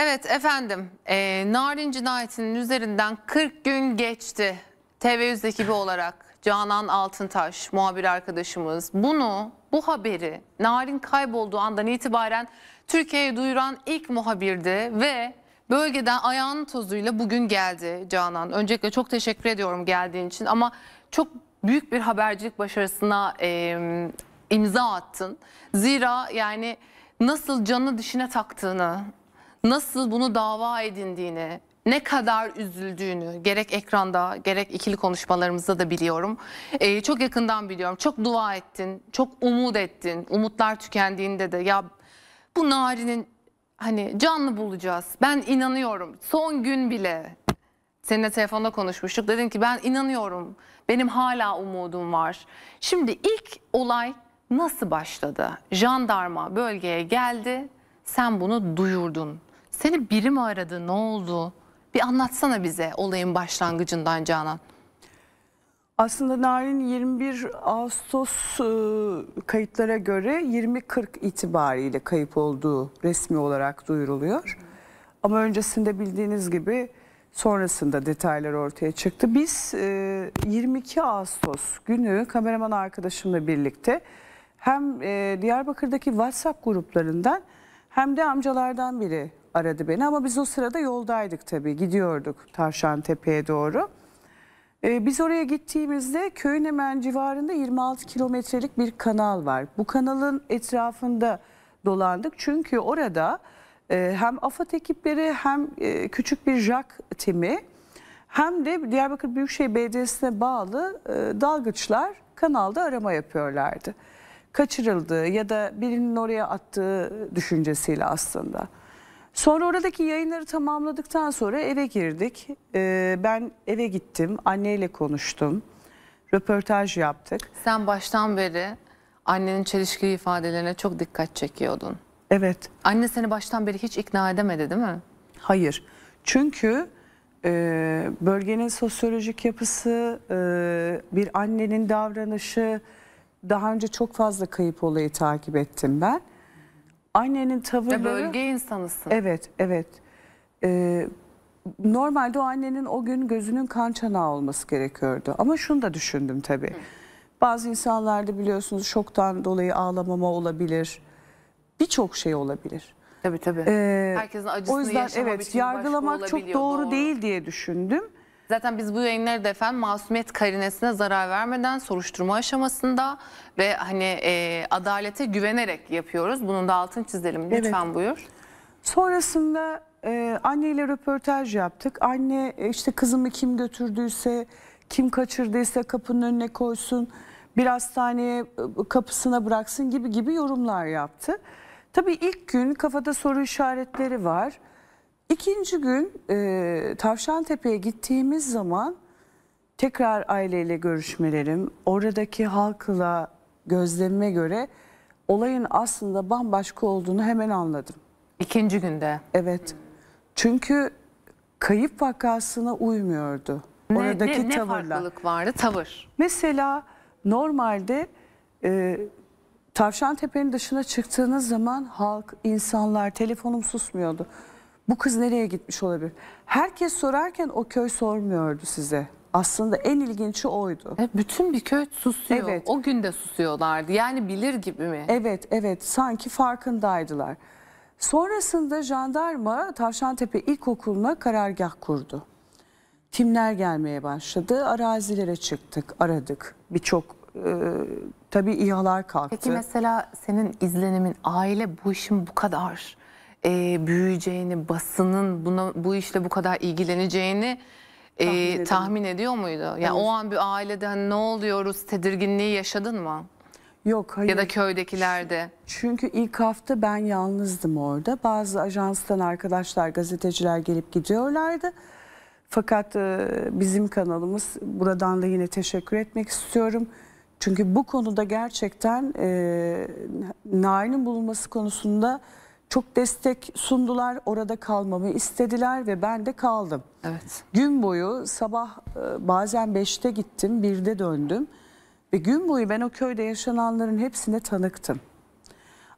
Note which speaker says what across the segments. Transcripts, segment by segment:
Speaker 1: Evet efendim e, Narin cinayetinin üzerinden 40 gün geçti. TV100 ekibi olarak Canan Altıntaş muhabir arkadaşımız bunu bu haberi Narin kaybolduğu andan itibaren Türkiye'ye duyuran ilk muhabirdi ve bölgeden ayağının tozuyla bugün geldi Canan. Öncelikle çok teşekkür ediyorum geldiğin için ama çok büyük bir habercilik başarısına e, imza attın. Zira yani nasıl canı dişine taktığını, nasıl bunu dava edindiğini, ne kadar üzüldüğünü gerek ekranda gerek ikili konuşmalarımızda da biliyorum. Ee, çok yakından biliyorum. Çok dua ettin, çok umut ettin. Umutlar tükendiğinde de ya bu Nari'nin hani canlı bulacağız. Ben inanıyorum. Son gün bile seninle telefonda konuşmuştuk. Dedin ki ben inanıyorum. Benim hala umudum var. Şimdi ilk olay nasıl başladı? Jandarma bölgeye geldi. Sen bunu duyurdun. Seni biri mi aradı? Ne oldu? Bir anlatsana bize olayın başlangıcından Canan.
Speaker 2: Aslında Narin 21 Ağustos e, kayıtlara göre 20.40 itibariyle kayıp olduğu resmi olarak duyuruluyor. Ama öncesinde bildiğiniz gibi sonrasında detaylar ortaya çıktı. Biz 22 e, Ağustos günü kameraman arkadaşımla birlikte hem e, Diyarbakır'daki WhatsApp gruplarından hem de amcalardan biri aradı beni ama biz o sırada yoldaydık tabii gidiyorduk Tavşan Tepe'ye doğru. Ee, biz oraya gittiğimizde köyün hemen civarında 26 kilometrelik bir kanal var. Bu kanalın etrafında dolandık çünkü orada e, hem AFAD ekipleri hem e, küçük bir jak timi hem de Diyarbakır Büyükşehir Belediyesi'ne bağlı e, dalgıçlar kanalda arama yapıyorlardı. Kaçırıldığı ya da birinin oraya attığı düşüncesiyle aslında. Sonra oradaki yayınları tamamladıktan sonra eve girdik. Ee, ben eve gittim, anneyle konuştum. Röportaj yaptık.
Speaker 1: Sen baştan beri annenin çelişkili ifadelerine çok dikkat çekiyordun. Evet. Anne seni baştan beri hiç ikna edemedi değil mi?
Speaker 2: Hayır. Çünkü
Speaker 1: e, bölgenin sosyolojik
Speaker 2: yapısı, e, bir annenin davranışı, daha önce çok fazla kayıp olayı takip ettim ben annenin tavırları... Ya bölge
Speaker 1: insanısın.
Speaker 2: Evet, evet. Ee, normalde o annenin o gün gözünün kan çanağı olması gerekiyordu. Ama şunu da düşündüm tabii. Hı. Bazı insanlarda biliyorsunuz şoktan dolayı ağlamama olabilir. Birçok şey olabilir. Tabii tabii. Ee, Herkesin acısını o yüzden, yaşama evet, yargılamak çok doğru, doğru
Speaker 1: değil diye düşündüm. Zaten biz bu yayınları da efendim masumiyet karinesine zarar vermeden soruşturma aşamasında ve hani e, adalete güvenerek yapıyoruz. Bunun da altını çizelim lütfen evet. buyur. Sonrasında
Speaker 2: e, anneyle röportaj yaptık. Anne e, işte kızımı kim götürdüyse, kim kaçırdıysa kapının önüne koysun, bir hastaneye e, kapısına bıraksın gibi gibi yorumlar yaptı. Tabii ilk gün kafada soru işaretleri var. İkinci gün e, Tepe'ye gittiğimiz zaman tekrar aileyle görüşmelerim, oradaki halkla gözlemime göre olayın aslında bambaşka olduğunu hemen anladım. İkinci günde? Evet. Çünkü kayıp vakasına uymuyordu. Ne, Oradaki ne, ne
Speaker 1: farklılık vardı? Tavır.
Speaker 2: Mesela normalde e, Tepe'nin dışına çıktığınız zaman halk, insanlar, telefonum susmuyordu bu kız nereye gitmiş olabilir? Herkes sorarken o köy sormuyordu size. Aslında en ilginci oydu. E, bütün bir köy susuyor. Evet.
Speaker 1: O gün de susuyorlardı. Yani bilir gibi mi?
Speaker 2: Evet, evet. Sanki farkındaydılar. Sonrasında jandarma Tavşantepe İlkokulu'na karargah kurdu. Timler gelmeye başladı. Arazilere çıktık, aradık. Birçok e, tabii İHA'lar kalktı. Peki
Speaker 1: mesela senin izlenimin aile bu işin bu kadar e, büyüyeceğini, basının buna bu işle bu kadar ilgileneceğini e, tahmin, e, tahmin ediyor muydu? Yani evet. o an bir ailede hani ne oluyoruz tedirginliği yaşadın mı? Yok hayır. Ya da köydekilerde.
Speaker 2: Çünkü ilk hafta ben yalnızdım orada. Bazı ajanstan arkadaşlar, gazeteciler gelip gidiyorlardı. Fakat e, bizim kanalımız buradan da yine teşekkür etmek istiyorum. Çünkü bu konuda gerçekten e, Narin'in bulunması konusunda çok destek sundular. Orada kalmamı istediler ve ben de kaldım. Evet. Gün boyu sabah e, bazen 5'te gittim, 1'de döndüm. Ve gün boyu ben o köyde yaşananların hepsine tanıktım.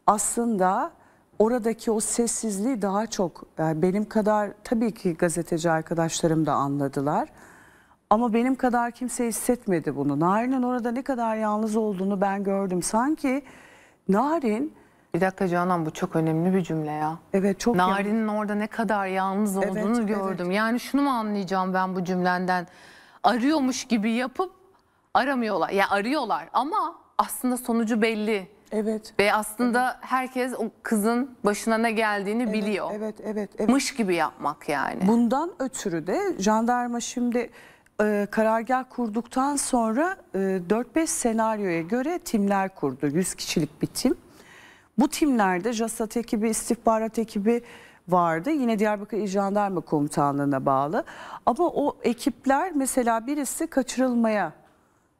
Speaker 2: Aslında oradaki o sessizliği daha çok yani e, benim kadar tabii ki gazeteci arkadaşlarım da anladılar. Ama benim kadar kimse hissetmedi bunu. Narin'in orada ne kadar yalnız olduğunu ben gördüm. Sanki
Speaker 1: Narin bir dakika Canan bu çok önemli bir cümle ya. Evet çok Narin'in orada ne kadar yalnız olduğunu evet. gördüm. Yani şunu mu anlayacağım ben bu cümlenden? Arıyormuş gibi yapıp aramıyorlar. Ya arıyorlar ama aslında sonucu belli. Evet. Ve aslında herkes o kızın başına ne geldiğini biliyor. Evet evet evet. Mış gibi yapmak yani.
Speaker 2: Bundan ötürü
Speaker 1: de jandarma şimdi e,
Speaker 2: karargah kurduktan sonra e, 4-5 senaryoya göre timler kurdu. 100 kişilik bir tim. Bu timlerde JASAT ekibi, istihbarat ekibi vardı. Yine Diyarbakır İl Jandarma Komutanlığı'na bağlı. Ama o ekipler mesela birisi kaçırılmaya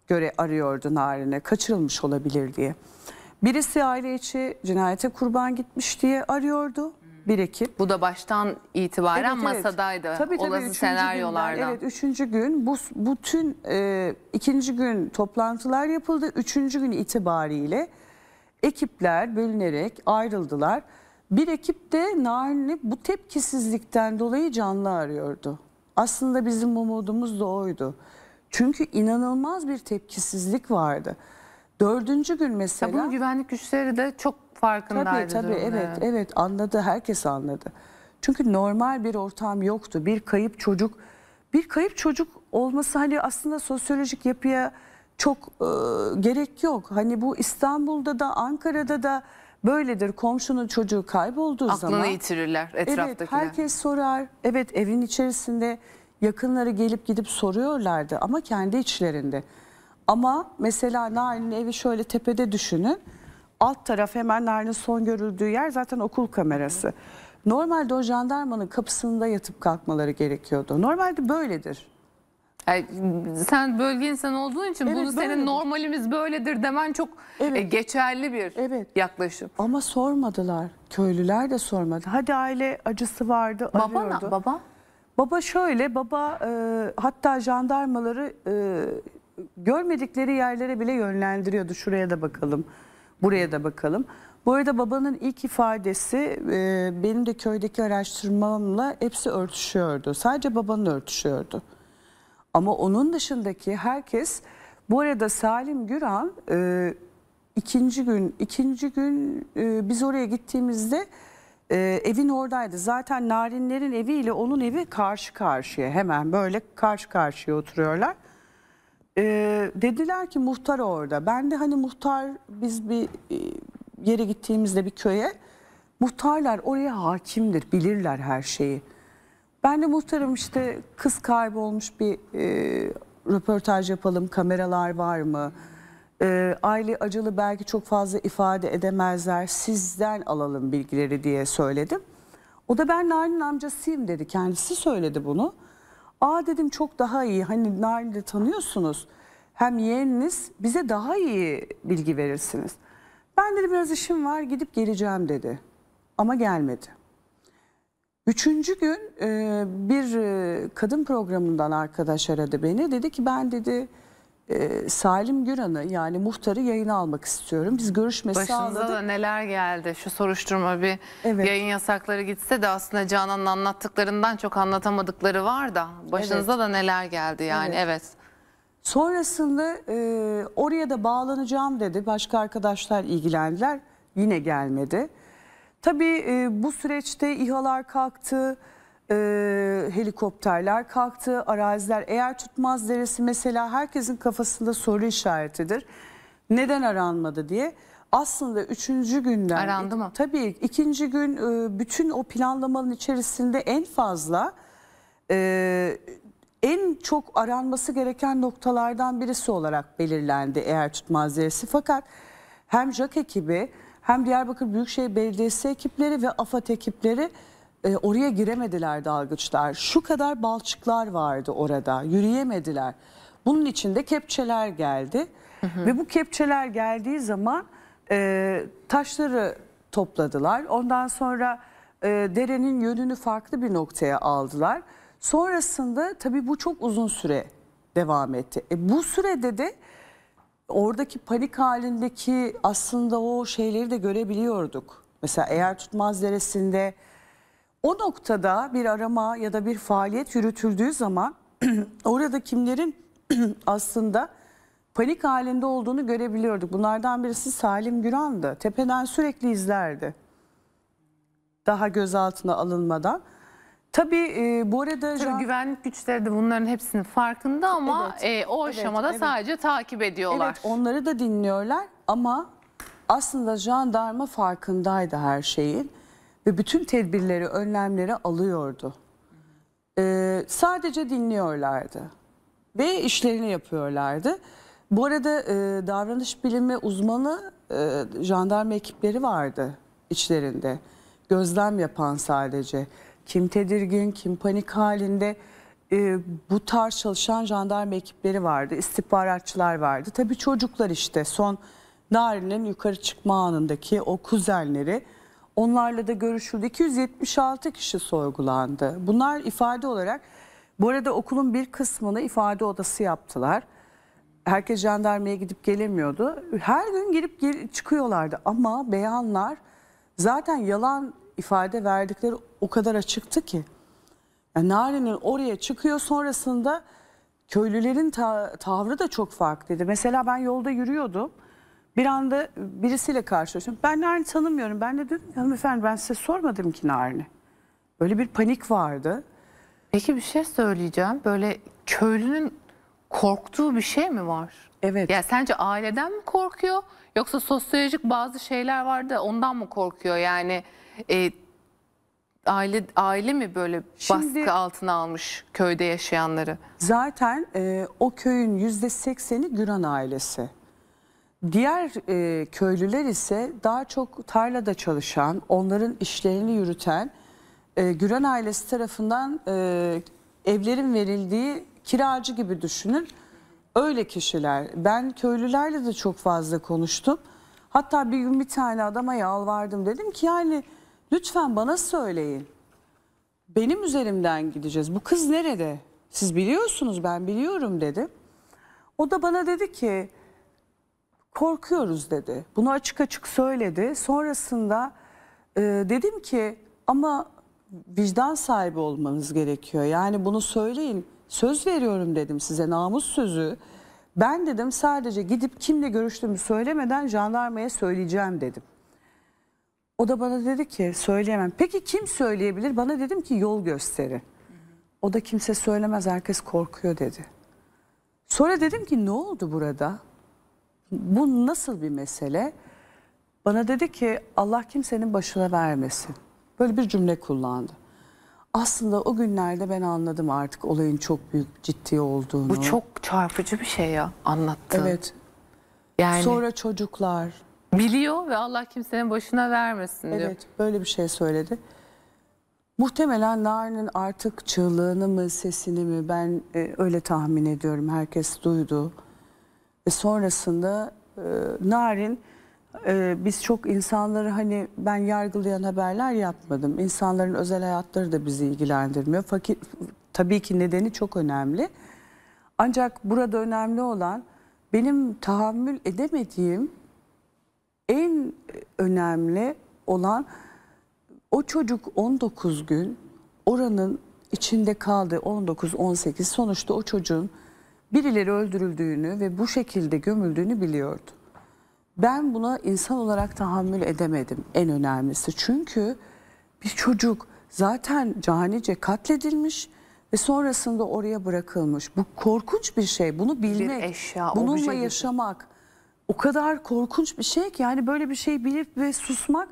Speaker 2: göre arıyordu narin'e, Kaçırılmış olabilir diye. Birisi aile içi cinayete kurban gitmiş diye arıyordu bir ekip. Bu da baştan
Speaker 1: itibaren evet, evet. masadaydı tabii, tabii, olası senaryolardan. Günler, evet
Speaker 2: üçüncü gün bu bütün e, ikinci gün toplantılar yapıldı. Üçüncü gün itibariyle ekipler bölünerek ayrıldılar. Bir ekip de Narin'i bu tepkisizlikten dolayı canlı arıyordu. Aslında bizim umudumuz da oydu. Çünkü inanılmaz bir tepkisizlik vardı. Dördüncü gün mesela... Ya güvenlik güçleri de çok farkındaydı. Tabii tabii evet, evet anladı herkes anladı. Çünkü normal bir ortam yoktu. Bir kayıp çocuk, bir kayıp çocuk olması hani aslında sosyolojik yapıya çok e, gerek yok. Hani bu İstanbul'da da Ankara'da da böyledir. Komşunun çocuğu kaybolduğu Aklını zaman. Aklını yitirirler etraftakiler. Evet herkes sorar. Evet evin içerisinde yakınları gelip gidip soruyorlardı ama kendi içlerinde. Ama mesela Narin'in evi şöyle tepede düşünün. Alt taraf hemen Narin'in son görüldüğü yer zaten okul kamerası. Normalde o jandarmanın kapısında yatıp kalkmaları gerekiyordu. Normalde böyledir. Yani
Speaker 1: sen bölge insan olduğun için evet, bunu senin normalimiz böyledir demen çok e, evet. geçerli bir evet. yaklaşım.
Speaker 2: Ama sormadılar. Köylüler de sormadı. Hadi aile acısı vardı, baba arıyordu. Ne, baba? Baba şöyle, baba e, hatta jandarmaları e, görmedikleri yerlere bile yönlendiriyordu. Şuraya da bakalım, buraya da bakalım. Bu arada babanın ilk ifadesi e, benim de köydeki araştırmamla hepsi örtüşüyordu. Sadece babanın örtüşüyordu. Ama onun dışındaki herkes bu arada Salim Güran e, ikinci gün ikinci gün e, biz oraya gittiğimizde e, evin oradaydı. Zaten Narinlerin evi ile onun evi karşı karşıya hemen böyle karşı karşıya oturuyorlar. E, dediler ki muhtar orada. Ben de hani muhtar biz bir e, yere gittiğimizde bir köye muhtarlar oraya hakimdir bilirler her şeyi. Ben de muhtarım işte kız kaybolmuş bir e, röportaj yapalım, kameralar var mı? E, aile acılı belki çok fazla ifade edemezler, sizden alalım bilgileri diye söyledim. O da ben Narin'in amcasıyım dedi, kendisi söyledi bunu. Aa dedim çok daha iyi, hani Narin'i tanıyorsunuz. Hem yeğeniniz bize daha iyi bilgi verirsiniz. Ben dedi biraz işim var, gidip geleceğim dedi. Ama gelmedi. Üçüncü gün e, bir e, kadın programından arkadaş aradı beni. Dedi ki ben dedi e, Salim Güran'ı yani muhtarı yayına almak istiyorum. Biz görüşmesi Başınıza sağladık. da
Speaker 1: neler geldi şu soruşturma bir evet. yayın yasakları gitse de aslında Canan'ın anlattıklarından çok anlatamadıkları var da başınıza evet. da neler geldi yani evet. evet.
Speaker 2: Sonrasında e, oraya da bağlanacağım dedi. Başka arkadaşlar ilgilendiler. Yine gelmedi. Tabii e, bu süreçte İHA'lar kalktı, e, helikopterler kalktı, araziler eğer tutmaz deresi mesela herkesin kafasında soru işaretidir. Neden aranmadı diye. Aslında üçüncü günden... Arandı mı? tabii ikinci gün e, bütün o planlamanın içerisinde en fazla... E, en çok aranması gereken noktalardan birisi olarak belirlendi eğer tutmaz deresi. Fakat hem JAK ekibi hem Diyarbakır Büyükşehir Belediyesi ekipleri ve AFAD ekipleri e, oraya giremediler dalgıçlar. Şu kadar balçıklar vardı orada yürüyemediler. Bunun içinde kepçeler geldi hı hı. ve bu kepçeler geldiği zaman e, taşları topladılar. Ondan sonra e, derenin yönünü farklı bir noktaya aldılar. Sonrasında tabii bu çok uzun süre devam etti. E, bu sürede de oradaki panik halindeki aslında o şeyleri de görebiliyorduk. Mesela eğer tutmaz deresinde o noktada bir arama ya da bir faaliyet yürütüldüğü zaman orada kimlerin aslında panik halinde olduğunu görebiliyorduk. Bunlardan birisi Salim Güran'dı. Tepeden sürekli izlerdi. Daha gözaltına alınmadan.
Speaker 1: Tabii e, bu arada... Tabii can... güvenlik güçleri de bunların hepsinin farkında ama evet, e, o aşamada evet, evet. sadece takip ediyorlar. Evet onları da dinliyorlar ama
Speaker 2: aslında jandarma farkındaydı her şeyin ve bütün tedbirleri, önlemleri alıyordu. E, sadece dinliyorlardı ve işlerini yapıyorlardı. Bu arada e, davranış bilimi uzmanı e, jandarma ekipleri vardı içlerinde. Gözlem yapan sadece kim tedirgin, kim panik halinde e, bu tarz çalışan jandarma ekipleri vardı, istihbaratçılar vardı. Tabii çocuklar işte son Narin'in yukarı çıkma anındaki o kuzenleri onlarla da görüşüldü. 276 kişi sorgulandı. Bunlar ifade olarak bu arada okulun bir kısmını ifade odası yaptılar. Herkes jandarmaya gidip gelemiyordu. Her gün girip gel çıkıyorlardı ama beyanlar zaten yalan ifade verdikleri o kadar açıktı ki. Yani Nari'nin oraya çıkıyor sonrasında köylülerin ta tavrı da çok farklıydı. Mesela ben yolda yürüyordum. Bir anda birisiyle karşılaştım. Ben Narin'i tanımıyorum. Ben de dedim hanımefendi ben size sormadım ki Narin'i. Böyle bir
Speaker 1: panik vardı. Peki bir şey söyleyeceğim. Böyle köylünün korktuğu bir şey mi var? Evet. Ya sence aileden mi korkuyor yoksa sosyolojik bazı şeyler vardı. ondan mı korkuyor? Yani e, aile aile mi böyle Şimdi, baskı altına almış köyde yaşayanları? Zaten e, o
Speaker 2: köyün yüzde sekseni Güran ailesi. Diğer e, köylüler ise daha çok tarlada çalışan, onların işlerini yürüten e, Güran ailesi tarafından e, evlerin verildiği kiracı gibi düşünün. Öyle kişiler. Ben köylülerle de çok fazla konuştum. Hatta bir gün bir tane adama yalvardım dedim ki yani Lütfen bana söyleyin. Benim üzerimden gideceğiz. Bu kız nerede? Siz biliyorsunuz ben biliyorum dedi. O da bana dedi ki korkuyoruz dedi. Bunu açık açık söyledi. Sonrasında e, dedim ki ama vicdan sahibi olmanız gerekiyor. Yani bunu söyleyin. Söz veriyorum dedim size namus sözü. Ben dedim sadece gidip kimle görüştüğümü söylemeden jandarmaya söyleyeceğim dedim. O da bana dedi ki söyleyemem. Peki kim söyleyebilir? Bana dedim ki yol gösteri. O da kimse söylemez herkes korkuyor dedi. Sonra dedim ki ne oldu burada? Bu nasıl bir mesele? Bana dedi ki Allah kimsenin başına vermesin. Böyle bir cümle kullandı. Aslında o günlerde ben anladım artık olayın çok büyük ciddi olduğunu. Bu çok
Speaker 1: çarpıcı bir şey
Speaker 2: ya anlattığın. Evet.
Speaker 1: Yani... Sonra çocuklar, Biliyor ve Allah kimsenin başına vermesin diyor. Evet
Speaker 2: böyle bir şey söyledi. Muhtemelen Narin'in artık çığlığını mı sesini mi ben e, öyle tahmin ediyorum herkes duydu. Ve sonrasında e, Narin e, biz çok insanları hani ben yargılayan haberler yapmadım. İnsanların özel hayatları da bizi ilgilendirmiyor. Fakir, tabii ki nedeni çok önemli. Ancak burada önemli olan benim tahammül edemediğim en önemli olan o çocuk 19 gün oranın içinde kaldı 19-18 sonuçta o çocuğun birileri öldürüldüğünü ve bu şekilde gömüldüğünü biliyordu. Ben buna insan olarak tahammül edemedim en önemlisi. Çünkü bir çocuk zaten canice katledilmiş ve sonrasında oraya bırakılmış. Bu korkunç bir şey. Bunu bilmek, bir eşya, bununla yaşamak o kadar korkunç bir şey ki yani böyle bir şey bilip ve susmak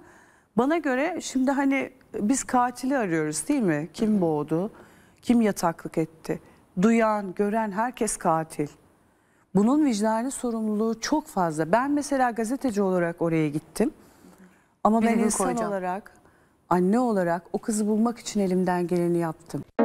Speaker 2: bana göre şimdi hani biz katili arıyoruz değil mi? Kim boğdu? Kim yataklık etti? Duyan, gören herkes katil. Bunun vicdani sorumluluğu çok fazla. Ben mesela gazeteci olarak oraya gittim. Ama ben Birini insan koyacağım. olarak, anne olarak o kızı bulmak için elimden geleni yaptım.